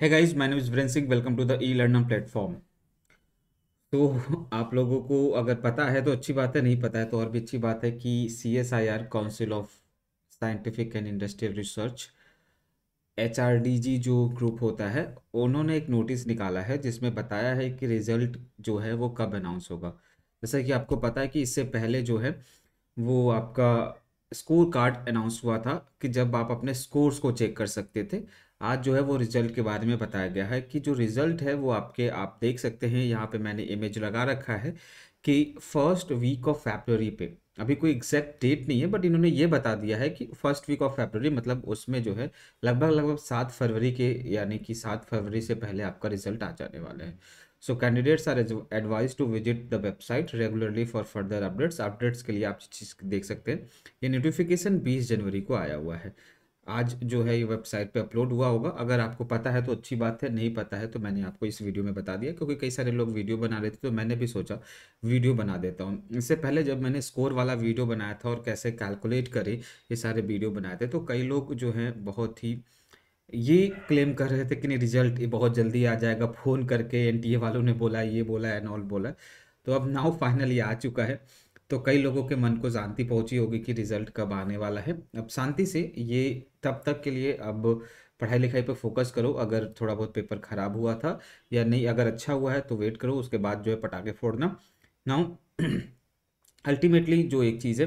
है guys my name is ब्रेन Singh welcome to the e learnam platform तो आप लोगों को अगर पता है तो अच्छी बात है नहीं पता है तो और भी अच्छी बात है कि C S I R council of scientific and industrial research H R D G जो ग्रुप होता है उन्होंने एक नोटिस निकाला है जिसमें बताया है कि रिजल्ट जो है वो कब अनाउंस होगा जैसा कि आपको पता है कि इससे पहले जो है वो आपका स्कोर कार्ड अनाउंस हुआ था कि जब आप अपने स्कोर्स को चेक कर सकते थे आज जो है वो रिज़ल्ट के बारे में बताया गया है कि जो रिज़ल्ट है वो आपके आप देख सकते हैं यहाँ पे मैंने इमेज लगा रखा है कि फर्स्ट वीक ऑफ फेबररी पे अभी कोई एग्जैक्ट डेट नहीं है बट इन्होंने ये बता दिया है कि फर्स्ट वीक ऑफ फेबररी मतलब उसमें जो है लगभग लगभग सात फरवरी के यानी कि सात फरवरी से पहले आपका रिजल्ट आ जाने वाला है so candidates are advised to visit the website regularly for further updates updates के लिए आप चीज़ देख सकते हैं ये नोटिफिकेशन बीस जनवरी को आया हुआ है आज जो है ये वेबसाइट पे अपलोड हुआ होगा अगर आपको पता है तो अच्छी बात है नहीं पता है तो मैंने आपको इस वीडियो में बता दिया क्योंकि कई सारे लोग वीडियो बना रहे थे तो मैंने भी सोचा वीडियो बना देता हूँ इससे पहले जब मैंने स्कोर वाला वीडियो बनाया था और कैसे कैलकुलेट करें ये सारे वीडियो बनाए थे तो कई लोग जो हैं बहुत ही ये क्लेम कर रहे थे कि नहीं रिजल्ट ये बहुत जल्दी आ जाएगा फ़ोन करके एन वालों ने बोला ये बोला एनऑल बोला तो अब नाउ फाइनली आ चुका है तो कई लोगों के मन को शांति पहुंची होगी कि रिजल्ट कब आने वाला है अब शांति से ये तब तक के लिए अब पढ़ाई लिखाई पर फोकस करो अगर थोड़ा बहुत पेपर ख़राब हुआ था या नहीं अगर अच्छा हुआ है तो वेट करो उसके बाद जो है पटाखे फोड़ना नाउ अल्टीमेटली जो एक चीज़ है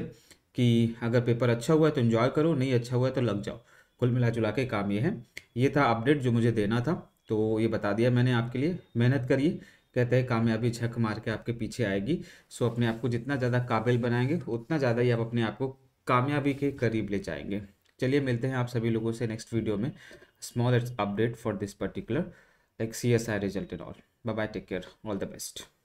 कि अगर पेपर अच्छा हुआ है तो इन्जॉय करो नहीं अच्छा हुआ है तो लग जाओ कुल मिला जुला के काम ये है ये था अपडेट जो मुझे देना था तो ये बता दिया मैंने आपके लिए मेहनत करिए कहते हैं कामयाबी झक मार के आपके पीछे आएगी सो अपने आप को जितना ज़्यादा काबिल बनाएंगे उतना ज़्यादा ही आप अपने आप को कामयाबी के करीब ले जाएंगे चलिए मिलते हैं आप सभी लोगों से नेक्स्ट वीडियो में small update for this particular like C S I result in all bye bye take care all the best